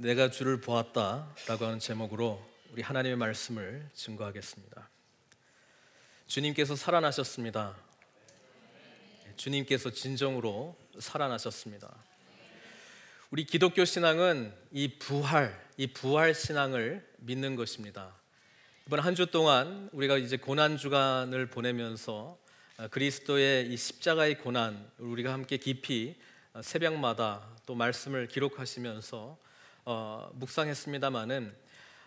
내가 주를 보았다라고 하는 제목으로 우리 하나님의 말씀을 증거하겠습니다. 주님께서 살아나셨습니다. 주님께서 진정으로 살아나셨습니다. 우리 기독교 신앙은 이 부활, 이 부활 신앙을 믿는 것입니다. 이번 한 주 동안 우리가 이제 고난 주간을 보내면서 아, 그리스도의 이 십자가의 고난 우리가 함께 깊이 아, 새벽마다 또 말씀을 기록하시면서 어, 묵상했습니다마는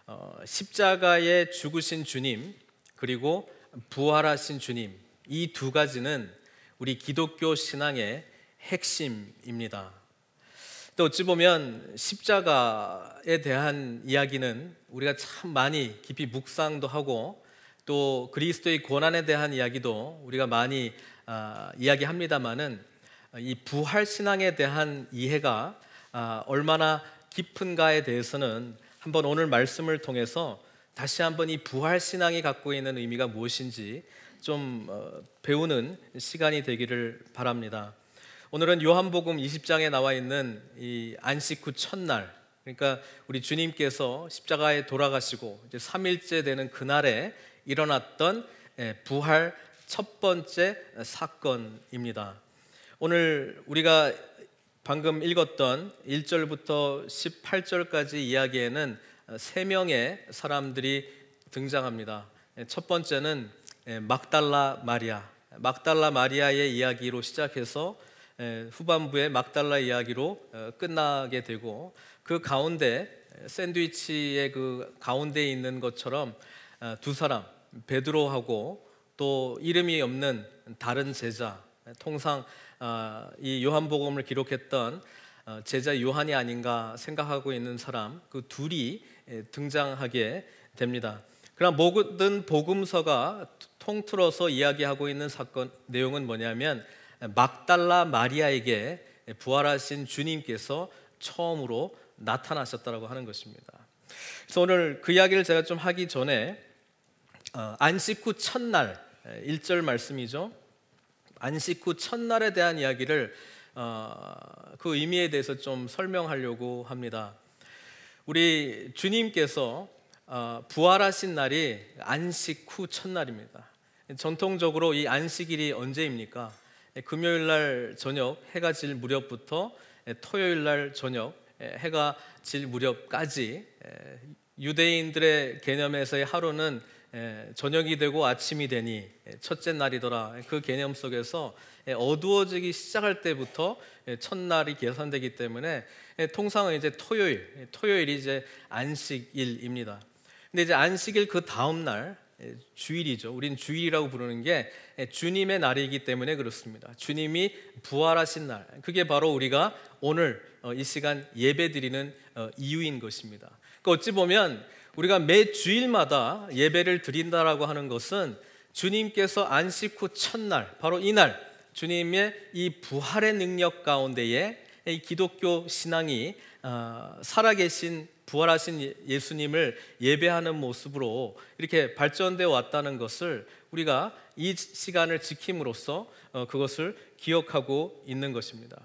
어, 십자가에 죽으신 주님 그리고 부활하신 주님 이 두 가지는 우리 기독교 신앙의 핵심입니다. 또 어찌 보면 십자가에 대한 이야기는 우리가 참 많이 깊이 묵상도 하고 또 그리스도의 고난에 대한 이야기도 우리가 많이 아, 이야기합니다마는 이 부활 신앙에 대한 이해가 아, 얼마나 깊은가에 대해서는 한번 오늘 말씀을 통해서 다시 한번 이 부활 신앙이 갖고 있는 의미가 무엇인지 좀 어, 배우는 시간이 되기를 바랍니다. 오늘은 요한복음 20장에 나와 있는 이 안식 후 첫날 그러니까 우리 주님께서 십자가에 돌아가시고 이제 3일째 되는 그날에 일어났던 예, 부활 첫 번째 사건입니다. 오늘 우리가 방금 읽었던 1절부터 18절까지 이야기에는 어, 세 명의 사람들이 등장합니다. 예, 첫 번째는 예, 막달라 마리아. 막달라 마리아의 이야기로 시작해서 예, 후반부의 막달라 이야기로 어, 끝나게 되고 그 가운데 샌드위치의 그 가운데 있는 것처럼 어, 두 사람 베드로하고 또 이름이 없는 다른 제자 통상 어, 이 요한복음을 기록했던 어, 제자 요한이 아닌가 생각하고 있는 사람 그 둘이 예, 등장하게 됩니다. 그러 모든 복음서가 통틀어서 이야기하고 있는 사건 내용은 뭐냐면 예, 막달라 마리아에게 예, 부활하신 주님께서 처음으로 나타나셨다라고 하는 것입니다. 그래서 오늘 그 이야기를 제가 좀 하기 전에 어, 안식 후 첫날 1절 말씀이죠. 안식 후 첫날에 대한 이야기를 어, 그 의미에 대해서 좀 설명하려고 합니다. 우리 주님께서 어, 부활하신 날이 안식 후 첫날입니다. 전통적으로 이 안식일이 언제입니까? 금요일 날 저녁 해가 질 무렵부터 예, 토요일 날 저녁 예, 해가 질 무렵까지 예, 유대인들의 개념에서의 하루는 예, 저녁이 되고 아침이 되니 첫째 날이더라 그 개념 속에서 예, 어두워지기 시작할 때부터 예, 첫날이 계산되기 때문에 통상은 이제 토요일 토요일이 이제 안식일입니다. 근데 이제 안식일 그 다음 날 주일이죠. 우린 주일이라고 부르는 게 주님의 날이기 때문에 그렇습니다. 주님이 부활하신 날. 그게 바로 우리가 오늘 어, 이 시간 예배드리는 어, 이유인 것입니다. 그러니까 어찌 보면 우리가 매 주일마다 예배를 드린다라고 하는 것은 주님께서 안식 후 첫날, 바로 이날 주님의 이 부활의 능력 가운데에 이 기독교 신앙이 어, 살아계신 부활하신 예, 예수님을 예배하는 모습으로 이렇게 발전되어 왔다는 것을 우리가 이 시간을 지킴으로써 어, 그것을 기억하고 있는 것입니다.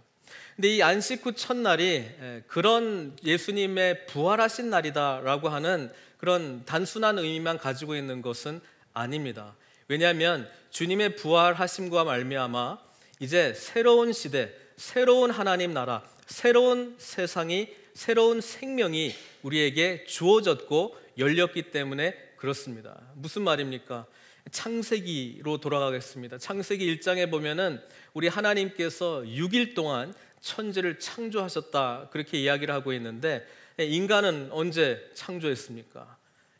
근데 이 안식 후 첫날이 예, 그런 예수님의 부활하신 날이다라고 하는 그런 단순한 의미만 가지고 있는 것은 아닙니다. 왜냐하면 주님의 부활하심과 말미암아 이제 새로운 시대, 새로운 하나님 나라, 새로운 세상이 새로운 생명이 우리에게 주어졌고 열렸기 때문에 그렇습니다. 무슨 말입니까? 창세기로 돌아가겠습니다. 창세기 1장에 보면은 우리 하나님께서 6일 동안 천지를 창조하셨다 그렇게 이야기를 하고 있는데 인간은 언제 창조했습니까?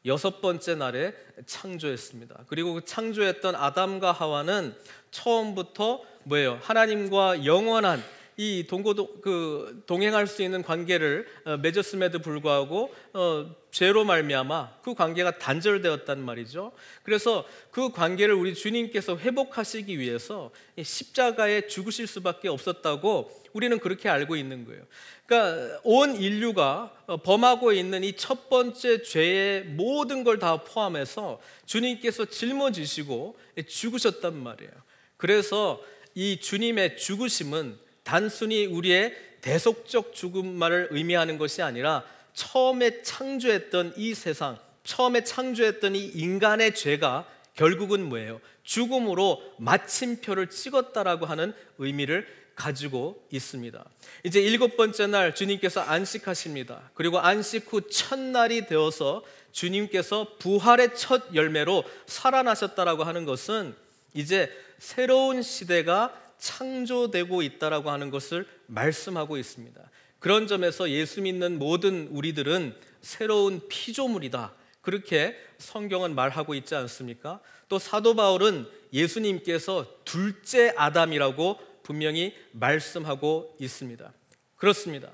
여섯 번째 날에 창조했습니다. 그리고 그 창조했던 아담과 하와는 처음부터 뭐예요? 하나님과 영원한 이 동고도 그 동행할 수 있는 관계를 어, 맺었음에도 불구하고 어, 죄로 말미암아 그 관계가 단절되었단 말이죠. 그래서 그 관계를 우리 주님께서 회복하시기 위해서 십자가에 죽으실 수밖에 없었다고 우리는 그렇게 알고 있는 거예요. 그러니까 온 인류가 어, 범하고 있는 이 첫 번째 죄의 모든 걸 다 포함해서 주님께서 짊어지시고 죽으셨단 말이에요. 그래서 이 주님의 죽으심은 단순히 우리의 대속적 죽음만을 의미하는 것이 아니라 처음에 창조했던 이 세상, 처음에 창조했던 이 인간의 죄가 결국은 뭐예요? 죽음으로 마침표를 찍었다라고 하는 의미를 가지고 있습니다. 이제 일곱 번째 날 주님께서 안식하십니다. 그리고 안식 후 첫날이 되어서 주님께서 부활의 첫 열매로 살아나셨다라고 하는 것은 이제 새로운 시대가 창조되고 있다라고 하는 것을 말씀하고 있습니다. 그런 점에서 예수 믿는 모든 우리들은 새로운 피조물이다. 그렇게 성경은 말하고 있지 않습니까? 또 사도 바울은 예수님께서 둘째 아담이라고 분명히 말씀하고 있습니다. 그렇습니다.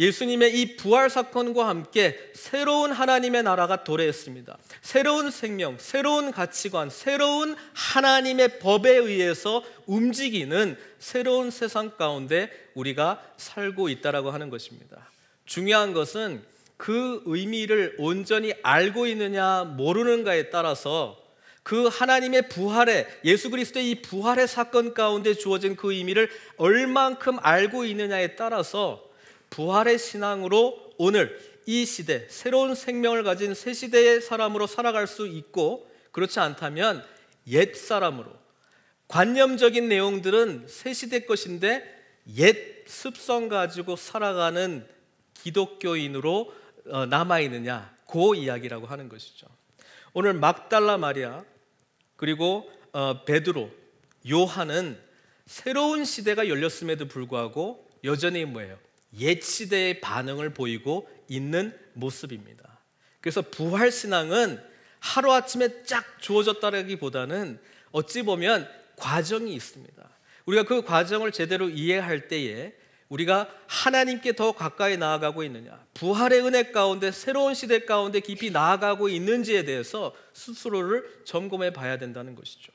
예수님의 이 부활 사건과 함께 새로운 하나님의 나라가 도래했습니다. 새로운 생명, 새로운 가치관, 새로운 하나님의 법에 의해서 움직이는 새로운 세상 가운데 우리가 살고 있다라고 하는 것입니다. 중요한 것은 그 의미를 온전히 알고 있느냐 모르는가에 따라서 그 하나님의 부활의 예수 그리스도의 이 부활의 사건 가운데 주어진 그 의미를 얼만큼 알고 있느냐에 따라서 부활의 신앙으로 오늘 이 시대 새로운 생명을 가진 새 시대의 사람으로 살아갈 수 있고 그렇지 않다면 옛 사람으로 관념적인 내용들은 새 시대 것인데 옛 습성 가지고 살아가는 기독교인으로 어, 남아 있느냐 고 이야기라고 하는 것이죠. 오늘 막달라 마리아 그리고 어, 베드로 요한은 새로운 시대가 열렸음에도 불구하고 여전히 뭐예요? 옛 시대의 반응을 보이고 있는 모습입니다. 그래서 부활 신앙은 하루아침에 쫙 주어졌다라기보다는 어찌 보면 과정이 있습니다. 우리가 그 과정을 제대로 이해할 때에 우리가 하나님께 더 가까이 나아가고 있느냐, 부활의 은혜 가운데 새로운 시대 가운데 깊이 나아가고 있는지에 대해서 스스로를 점검해 봐야 된다는 것이죠.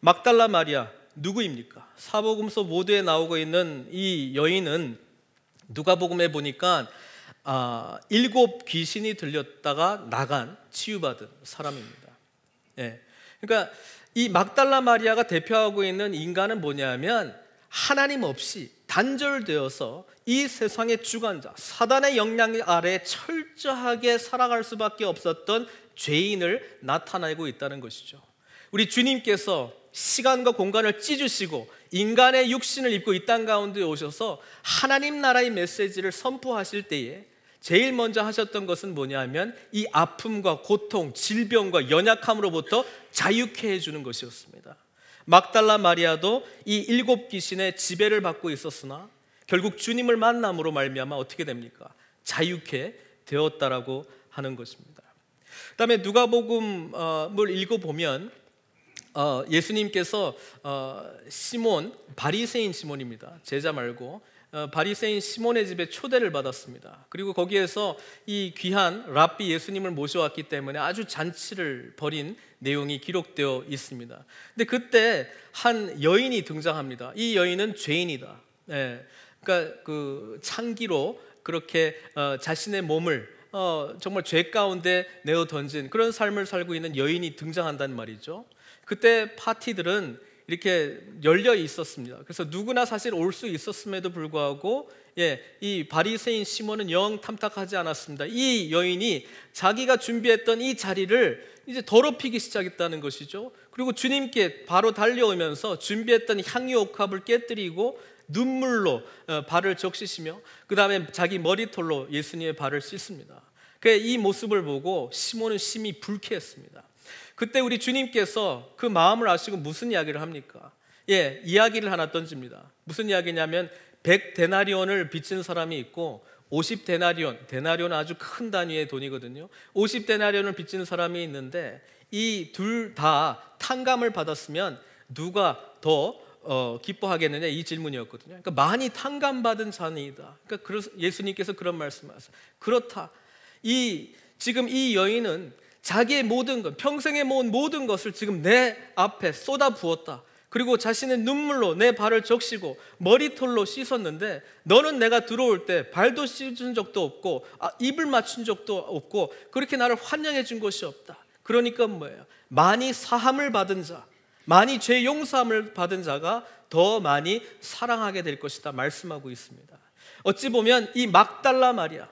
막달라 마리아 누구입니까? 사복음서 모두에 나오고 있는 이 여인은 누가복음에 보니까 아, 일곱 귀신이 들렸다가 나간 치유받은 사람입니다. 예. 그러니까 이 막달라 마리아가 대표하고 있는 인간은 뭐냐면 하나님 없이 단절되어서 이 세상의 주관자 사단의 영향 아래 철저하게 살아갈 수밖에 없었던 죄인을 나타내고 있다는 것이죠. 우리 주님께서 시간과 공간을 찢으시고 인간의 육신을 입고 이 땅 가운데 오셔서 하나님 나라의 메시지를 선포하실 때에 제일 먼저 하셨던 것은 뭐냐면 하이 아픔과 고통, 질병과 연약함으로부터 자유케 해주는 것이었습니다. 막달라 마리아도 이 일곱 귀신의 지배를 받고 있었으나 결국 주님을 만남으로 말미암아 어떻게 됩니까? 자유케 되었다라고 하는 것입니다. 그다음에 누가복음을 읽어 보면 어, 예수님께서 어, 시몬 바리새인 시몬입니다. 제자 말고 어, 바리새인 시몬의 집에 초대를 받았습니다. 그리고 거기에서 이 귀한 랍비 예수님을 모셔왔기 때문에 아주 잔치를 벌인 내용이 기록되어 있습니다. 근데 그때 한 여인이 등장합니다. 이 여인은 죄인이다. 예, 그러니까 그 창기로 그렇게 어, 자신의 몸을 어, 정말 죄 가운데 내어 던진 그런 삶을 살고 있는 여인이 등장한단 말이죠. 그때 파티들은 이렇게 열려 있었습니다. 그래서 누구나 사실 올 수 있었음에도 불구하고 예, 이 바리새인 시몬은 영 탐탁하지 않았습니다. 이 여인이 자기가 준비했던 이 자리를 이제 더럽히기 시작했다는 것이죠. 그리고 주님께 바로 달려오면서 준비했던 향유 옥합을 깨뜨리고 눈물로 어, 발을 적시시며 그다음에 자기 머리털로 예수님의 발을 씻습니다. 그 이 모습을 보고 시몬은 심히 불쾌했습니다. 그때 우리 주님께서 그 마음을 아시고 무슨 이야기를 합니까? 예, 이야기를 하나 던집니다. 무슨 이야기냐면 100데나리온을 빚진 사람이 있고 50데나리온, 데나리온 아주 큰 단위의 돈이거든요. 50데나리온을 빚진 사람이 있는데 이 둘다 탕감을 받았으면 누가 더 어, 기뻐하겠느냐 이 질문이었거든요. 그러니까 많이 탕감받은 자이다. 그러니까 예수님께서 그런 말씀하세요. 그렇다. 이 지금 이 여인은 자기의 모든 것, 평생에 모은 모든 것을 지금 내 앞에 쏟아 부었다. 그리고 자신의 눈물로 내 발을 적시고 머리털로 씻었는데 너는 내가 들어올 때 발도 씻은 적도 없고 아, 입을 맞춘 적도 없고 그렇게 나를 환영해 준 것이 없다. 그러니까 뭐예요? 많이 사함을 받은 자, 많이 죄 용서함을 받은 자가 더 많이 사랑하게 될 것이다 말씀하고 있습니다. 어찌 보면 이 막달라 마리아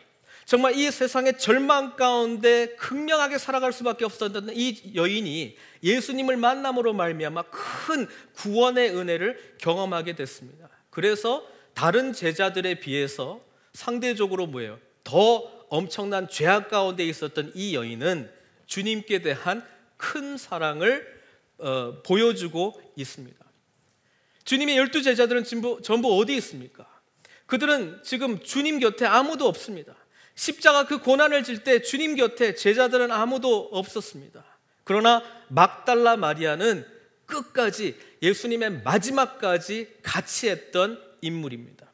정말 이 세상의 절망 가운데 극명하게 살아갈 수밖에 없었던 이 여인이 예수님을 만남으로 말미암아 큰 구원의 은혜를 경험하게 됐습니다. 그래서 다른 제자들에 비해서 상대적으로 뭐예요? 더 엄청난 죄악 가운데 있었던 이 여인은 주님께 대한 큰 사랑을 어, 보여주고 있습니다. 주님의 열두 제자들은 전부, 어디 있습니까? 그들은 지금 주님 곁에 아무도 없습니다. 십자가 그 고난을 질 때 주님 곁에 제자들은 아무도 없었습니다. 그러나 막달라 마리아는 끝까지 예수님의 마지막까지 같이 했던 인물입니다.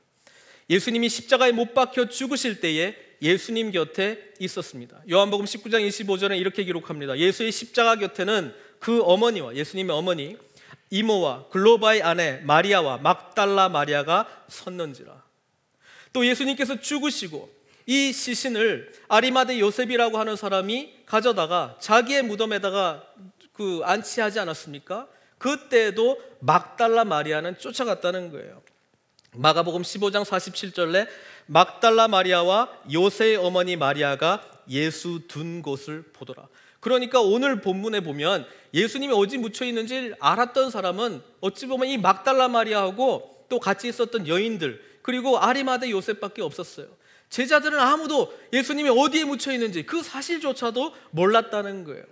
예수님이 십자가에 못 박혀 죽으실 때에 예수님 곁에 있었습니다. 요한복음 19장 25절에 이렇게 기록합니다. 예수의 십자가 곁에는 그 어머니와 예수님의 어머니 이모와 글로바의 아내 마리아와 막달라 마리아가 섰는지라. 또 예수님께서 죽으시고 이 시신을 아리마대 요셉이라고 하는 사람이 가져다가 자기의 무덤에다가 그 안치하지 않았습니까? 그때도 막달라 마리아는 쫓아갔다는 거예요. 마가복음 15장 47절에 막달라 마리아와 요셉의 어머니 마리아가 예수 둔 곳을 보더라. 그러니까 오늘 본문에 보면 예수님이 어디 묻혀 있는지 알았던 사람은 어찌 보면 이 막달라 마리아하고 또 같이 있었던 여인들 그리고 아리마대 요셉밖에 없었어요. 제자들은 아무도 예수님이 어디에 묻혀 있는지 그 사실조차도 몰랐다는 거예요.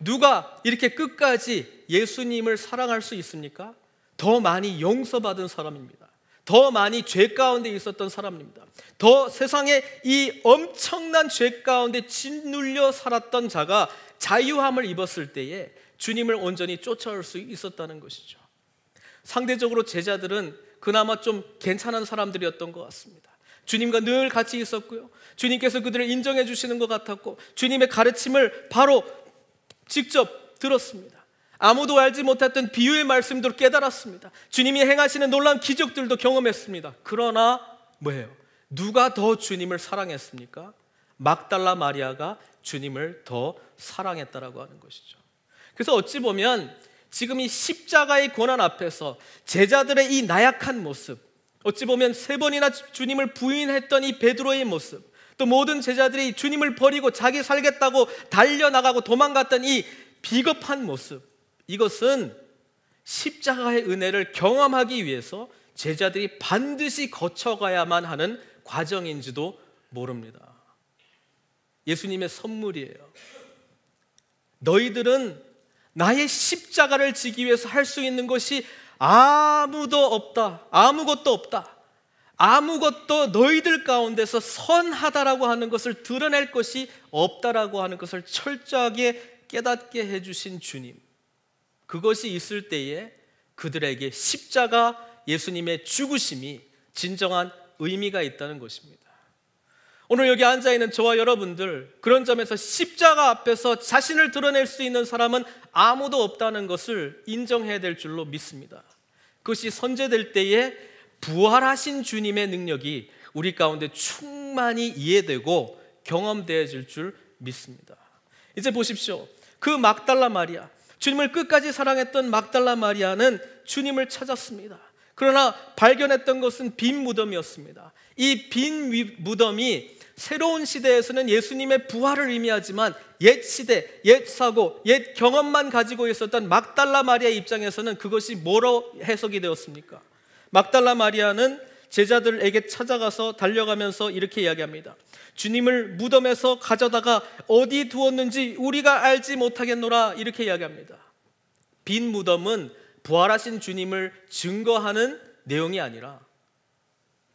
누가 이렇게 끝까지 예수님을 사랑할 수 있습니까? 더 많이 용서받은 사람입니다. 더 많이 죄 가운데 있었던 사람입니다. 더 세상에 이 엄청난 죄 가운데 짓눌려 살았던 자가 자유함을 입었을 때에 주님을 온전히 쫓아올 수 있었다는 것이죠. 상대적으로 제자들은 그나마 좀 괜찮은 사람들이었던 것 같습니다. 주님과 늘 같이 있었고요. 주님께서 그들을 인정해 주시는 것 같았고 주님의 가르침을 바로 직접 들었습니다. 아무도 알지 못했던 비유의 말씀도 깨달았습니다. 주님이 행하시는 놀라운 기적들도 경험했습니다. 그러나 뭐예요? 누가 더 주님을 사랑했습니까? 막달라 마리아가 주님을 더 사랑했다라고 하는 것이죠. 그래서 어찌 보면 지금 이 십자가의 고난 앞에서 제자들의 이 나약한 모습, 어찌 보면 세 번이나 주님을 부인했던 이 베드로의 모습, 또 모든 제자들이 주님을 버리고 자기 살겠다고 달려나가고 도망갔던 이 비겁한 모습, 이것은 십자가의 은혜를 경험하기 위해서 제자들이 반드시 거쳐가야만 하는 과정인지도 모릅니다. 예수님의 선물이에요. 너희들은 나의 십자가를 지기 위해서 할 수 있는 것이 아무도 없다. 아무것도 없다. 아무것도 너희들 가운데서 선하다라고 하는 것을 드러낼 것이 없다라고 하는 것을 철저하게 깨닫게 해주신 주님. 그것이 있을 때에 그들에게 십자가 예수님의 죽으심이 진정한 의미가 있다는 것입니다. 오늘 여기 앉아 있는 저와 여러분들 그런 점에서 십자가 앞에서 자신을 드러낼 수 있는 사람은 아무도 없다는 것을 인정해야 될 줄로 믿습니다. 그것이 선제될 때에 부활하신 주님의 능력이 우리 가운데 충만히 이해되고 경험되어질 줄 믿습니다. 이제 보십시오. 그 막달라 마리아, 주님을 끝까지 사랑했던 막달라 마리아는 주님을 찾았습니다. 그러나 발견했던 것은 빈 무덤이었습니다. 이 빈 무덤이 새로운 시대에서는 예수님의 부활을 의미하지만 옛 시대, 옛 사고, 옛 경험만 가지고 있었던 막달라 마리아 입장에서는 그것이 뭐로 해석이 되었습니까? 막달라 마리아는 제자들에게 찾아가서 달려가면서 이렇게 이야기합니다. 주님을 무덤에서 가져다가 어디 두었는지 우리가 알지 못하겠노라 이렇게 이야기합니다. 빈 무덤은 부활하신 주님을 증거하는 내용이 아니라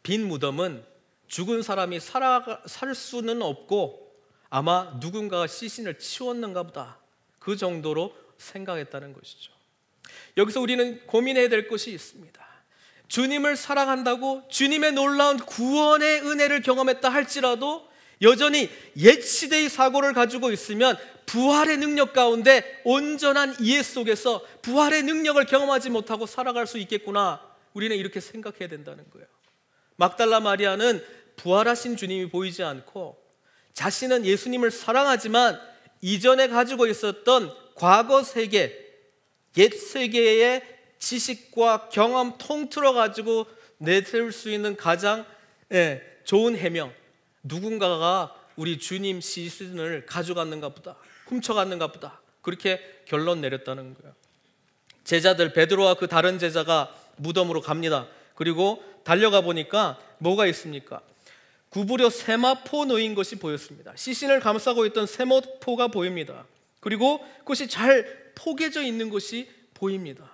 빈 무덤은 죽은 사람이 살아, 살 수는 없고 아마 누군가가 시신을 치웠는가 보다 그 정도로 생각했다는 것이죠. 여기서 우리는 고민해야 될 것이 있습니다. 주님을 사랑한다고 주님의 놀라운 구원의 은혜를 경험했다 할지라도 여전히 옛시대의 사고를 가지고 있으면 부활의 능력 가운데 온전한 이해 속에서 부활의 능력을 경험하지 못하고 살아갈 수 있겠구나. 우리는 이렇게 생각해야 된다는 거예요. 막달라 마리아는 부활하신 주님이 보이지 않고 자신은 예수님을 사랑하지만 이전에 가지고 있었던 과거 세계, 옛 세계의 지식과 경험 통틀어 가지고 내세울 수 있는 가장 예, 좋은 해명, 누군가가 우리 주님 시즌을 가져갔는가 보다. 훔쳐갔는가 보다. 그렇게 결론 내렸다는 거예요. 제자들 베드로와 그 다른 제자가 무덤으로 갑니다. 그리고 달려가 보니까 뭐가 있습니까? 구부려 세마포 놓인 것이 보였습니다. 시신을 감싸고 있던 세마포가 보입니다. 그리고 그것이 잘 포개져 있는 것이 보입니다.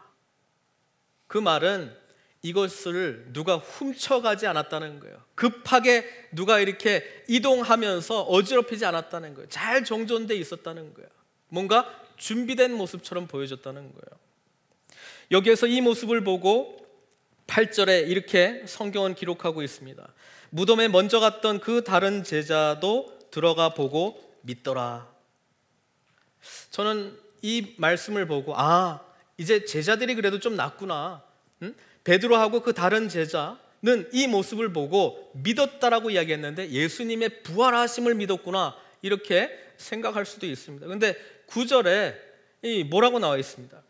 그 말은 이것을 누가 훔쳐가지 않았다는 거예요. 급하게 누가 이렇게 이동하면서 어지럽히지 않았다는 거예요. 잘정전돼 있었다는 거예요. 뭔가 준비된 모습처럼 보여졌다는 거예요. 여기에서 이 모습을 보고 8절에 이렇게 성경은 기록하고 있습니다. 무덤에 먼저 갔던 그 다른 제자도 들어가 보고 믿더라. 저는 이 말씀을 보고 아 이제 제자들이 그래도 좀 낫구나. 응? 베드로하고 그 다른 제자는 이 모습을 보고 믿었다라고 이야기했는데 예수님의 부활하심을 믿었구나 이렇게 생각할 수도 있습니다. 근데 9절에 이 뭐라고 나와 있습니다.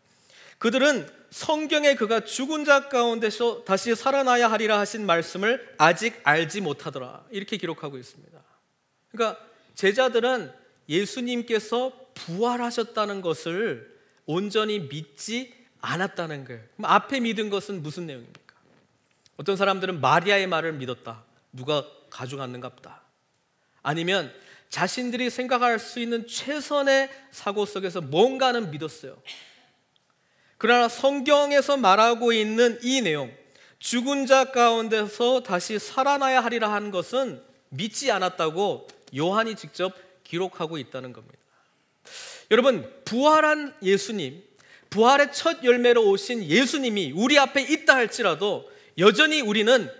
그들은 성경에 그가 죽은 자 가운데서 다시 살아나야 하리라 하신 말씀을 아직 알지 못하더라. 이렇게 기록하고 있습니다. 그러니까 제자들은 예수님께서 부활하셨다는 것을 온전히 믿지 않았다는 거예요. 그럼 앞에 믿은 것은 무슨 내용입니까? 어떤 사람들은 마리아의 말을 믿었다. 누가 가져갔는갑다. 아니면 자신들이 생각할 수 있는 최선의 사고 속에서 뭔가는 믿었어요. 그러나 성경에서 말하고 있는 이 내용, 죽은 자 가운데서 다시 살아나야 하리라 한 것은 믿지 않았다고 요한이 직접 기록하고 있다는 겁니다. 여러분, 부활한 예수님, 부활의 첫 열매로 오신 예수님이 우리 앞에 있다 할지라도 여전히 우리는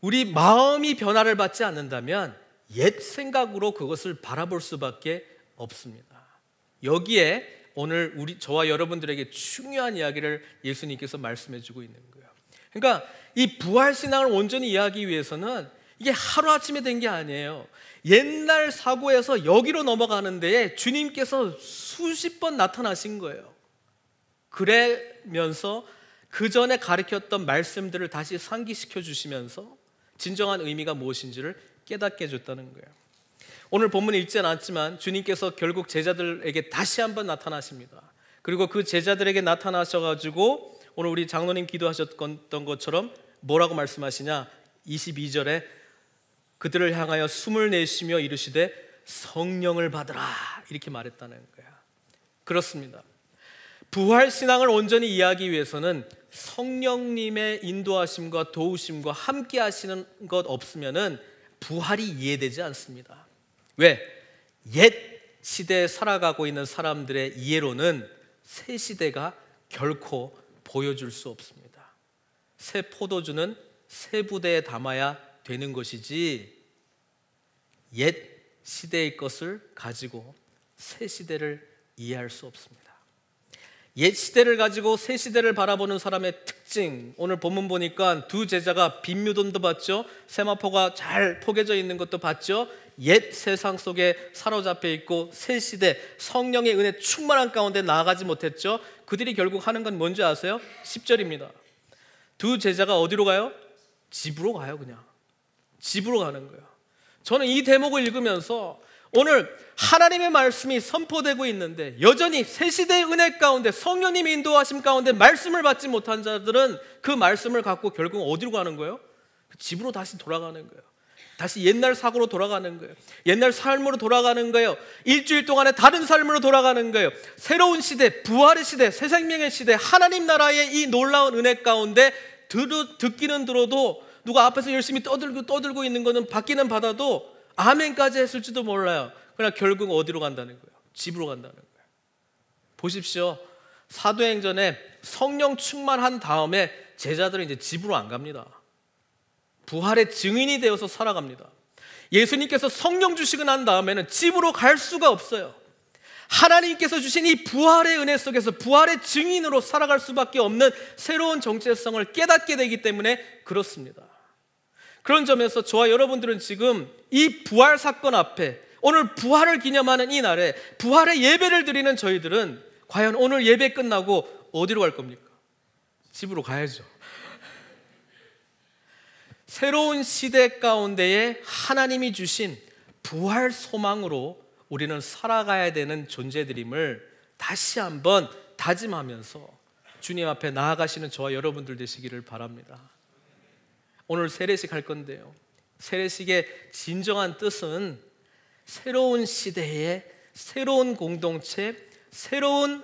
우리 마음이 변화를 받지 않는다면 옛 생각으로 그것을 바라볼 수밖에 없습니다. 여기에 오늘 우리 저와 여러분들에게 중요한 이야기를 예수님께서 말씀해 주고 있는 거예요. 그러니까 이 부활 신앙을 온전히 이해하기 위해서는 이게 하루아침에 된 게 아니에요. 옛날 사고에서 여기로 넘어가는 데 주님께서 수십 번 나타나신 거예요. 그러면서 그 전에 가르쳤던 말씀들을 다시 상기시켜 주시면서 진정한 의미가 무엇인지를 깨닫게 해줬다는 거예요. 오늘 본문 읽지 않았지만 주님께서 결국 제자들에게 다시 한번 나타나십니다. 그리고 그 제자들에게 나타나셔가지고 오늘 우리 장로님 기도하셨던 것처럼 뭐라고 말씀하시냐? 22절에 그들을 향하여 숨을 내쉬며 이르시되 성령을 받으라 이렇게 말했다는 거야. 그렇습니다. 부활 신앙을 온전히 이해하기 위해서는 성령님의 인도하심과 도우심과 함께 하시는 것 없으면은 부활이 이해되지 않습니다. 왜? 옛 시대에 살아가고 있는 사람들의 이해로는 새 시대가 결코 보여줄 수 없습니다. 새 포도주는 새 부대에 담아야 되는 것이지 옛 시대의 것을 가지고 새 시대를 이해할 수 없습니다. 옛 시대를 가지고 새 시대를 바라보는 사람의 특징 오늘 본문 보니까 두 제자가 빈무돈도 봤죠 세마포가 잘 포개져 있는 것도 봤죠 옛 세상 속에 사로잡혀 있고 새 시대 성령의 은혜 충만한 가운데 나아가지 못했죠 그들이 결국 하는 건 뭔지 아세요? 10절입니다 두 제자가 어디로 가요? 집으로 가요 그냥 집으로 가는 거예요. 저는 이 대목을 읽으면서 오늘 하나님의 말씀이 선포되고 있는데 여전히 새 시대의 은혜 가운데 성령님 인도하심 가운데 말씀을 받지 못한 자들은 그 말씀을 갖고 결국 어디로 가는 거예요? 그 집으로 다시 돌아가는 거예요. 다시 옛날 사고로 돌아가는 거예요. 옛날 삶으로 돌아가는 거예요. 일주일 동안에 다른 삶으로 돌아가는 거예요. 새로운 시대, 부활의 시대, 새 생명의 시대, 하나님 나라의 이 놀라운 은혜 가운데 듣기는 들어도 누가 앞에서 열심히 떠들고 떠들고 있는 거는 받기는 받아도 아멘까지 했을지도 몰라요. 그러나 결국 어디로 간다는 거예요? 집으로 간다는 거예요. 보십시오. 사도행전에 성령 충만한 다음에 제자들은 이제 집으로 안 갑니다. 부활의 증인이 되어서 살아갑니다. 예수님께서 성령 주시고 난 다음에는 집으로 갈 수가 없어요. 하나님께서 주신 이 부활의 은혜 속에서 부활의 증인으로 살아갈 수밖에 없는 새로운 정체성을 깨닫게 되기 때문에 그렇습니다. 그런 점에서 저와 여러분들은 지금 이 부활 사건 앞에 오늘 부활을 기념하는 이 날에 부활의 예배를 드리는 저희들은 과연 오늘 예배 끝나고 어디로 갈 겁니까? 집으로 가야죠. 새로운 시대 가운데에 하나님이 주신 부활 소망으로 우리는 살아가야 되는 존재들임을 다시 한번 다짐하면서 주님 앞에 나아가시는 저와 여러분들 되시기를 바랍니다. 오늘 세례식 할 건데요. 세례식의 진정한 뜻은 새로운 시대에 새로운 공동체, 새로운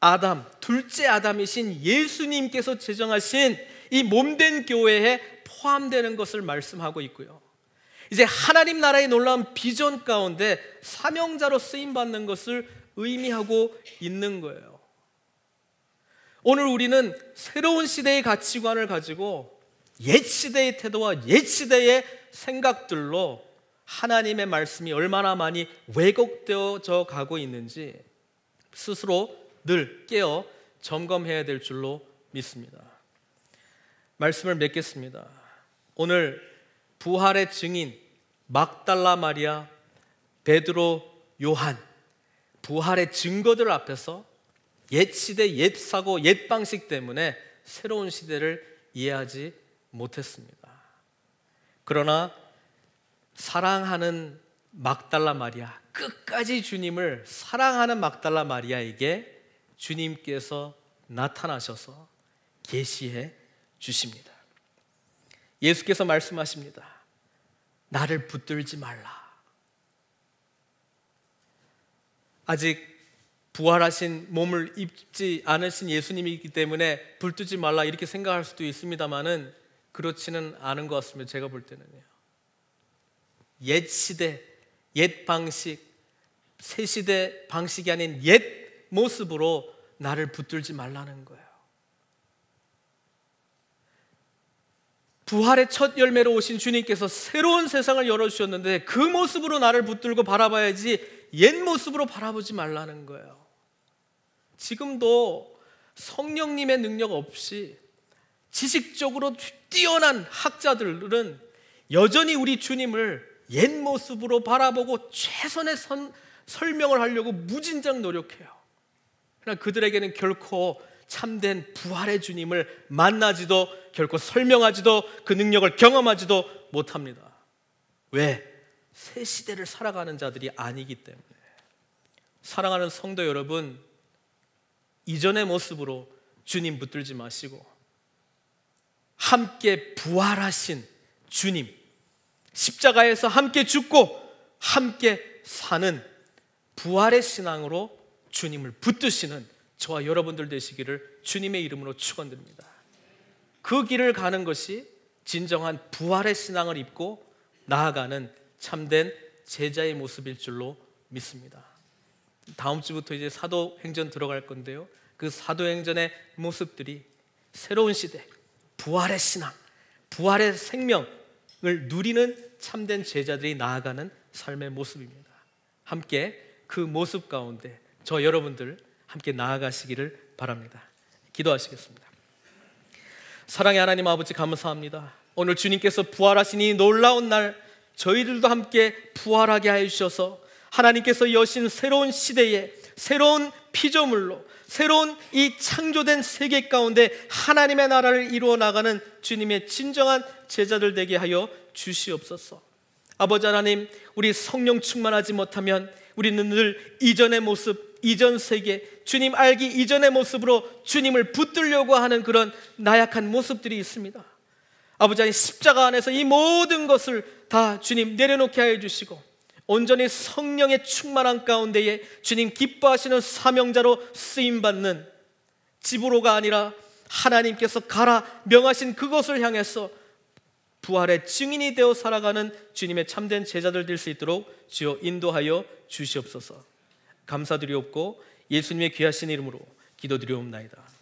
아담, 둘째 아담이신 예수님께서 제정하신 이 몸된 교회에 포함되는 것을 말씀하고 있고요. 이제 하나님 나라의 놀라운 비전 가운데 사명자로 쓰임 받는 것을 의미하고 있는 거예요. 오늘 우리는 새로운 시대의 가치관을 가지고 옛 시대의 태도와 옛 시대의 생각들로 하나님의 말씀이 얼마나 많이 왜곡되어져 가고 있는지 스스로 늘 깨어 점검해야 될 줄로 믿습니다. 말씀을 맺겠습니다. 오늘 부활의 증인 막달라 마리아, 베드로, 요한 부활의 증거들 앞에서 옛 시대, 옛 사고, 옛 방식 때문에 새로운 시대를 이해하지 못했습니다. 그러나 사랑하는 막달라 마리아, 끝까지 주님을 사랑하는 막달라 마리아에게 주님께서 나타나셔서 계시해 주십니다. 예수께서 말씀하십니다. 나를 붙들지 말라. 아직 부활하신 몸을 입지 않으신 예수님이기 때문에 불뜨지 말라 이렇게 생각할 수도 있습니다만은 그렇지는 않은 것 같습니다. 제가 볼 때는요. 옛 시대, 옛 방식, 새 시대 방식이 아닌 옛 모습으로 나를 붙들지 말라는 거예요. 부활의 첫 열매로 오신 주님께서 새로운 세상을 열어주셨는데 그 모습으로 나를 붙들고 바라봐야지 옛 모습으로 바라보지 말라는 거예요. 지금도 성령님의 능력 없이 지식적으로 뛰어난 학자들은 여전히 우리 주님을 옛 모습으로 바라보고 최선의 선, 설명을 하려고 무진장 노력해요. 그러나 그들에게는 결코 참된 부활의 주님을 만나지도 결코 설명하지도 그 능력을 경험하지도 못합니다. 왜? 새 시대를 살아가는 자들이 아니기 때문에. 사랑하는 성도 여러분, 이전의 모습으로 주님 붙들지 마시고 함께 부활하신 주님, 십자가에서 함께 죽고 함께 사는 부활의 신앙으로 주님을 붙드시는 저와 여러분들 되시기를 주님의 이름으로 축원드립니다. 그 길을 가는 것이 진정한 부활의 신앙을 입고 나아가는 참된 제자의 모습일 줄로 믿습니다. 다음 주부터 이제 사도행전 들어갈 건데요. 그 사도행전의 모습들이 새로운 시대, 부활의 신앙, 부활의 생명을 누리는 참된 제자들이 나아가는 삶의 모습입니다. 함께 그 모습 가운데 저 여러분들 함께 나아가시기를 바랍니다. 기도하시겠습니다. 사랑의 하나님 아버지 감사합니다. 오늘 주님께서 부활하신 이 놀라운 날 저희들도 함께 부활하게 하여 주셔서 하나님께서 여신 새로운 시대에 새로운 피조물로 새로운 이 창조된 세계 가운데 하나님의 나라를 이루어 나가는 주님의 진정한 제자들 되게 하여 주시옵소서. 아버지 하나님, 우리 성령 충만하지 못하면 우리는 늘 이전의 모습, 이전 세계, 주님 알기 이전의 모습으로 주님을 붙들려고 하는 그런 나약한 모습들이 있습니다. 아버지 하나님, 십자가 안에서 이 모든 것을 다 주님 내려놓게 하여 주시고 온전히 성령의 충만한 가운데에 주님 기뻐하시는 사명자로 쓰임받는 집으로가 아니라 하나님께서 가라 명하신 그것을 향해서 부활의 증인이 되어 살아가는 주님의 참된 제자들 될 수 있도록 주여 인도하여 주시옵소서. 감사드리옵고 예수님의 귀하신 이름으로 기도드리옵나이다.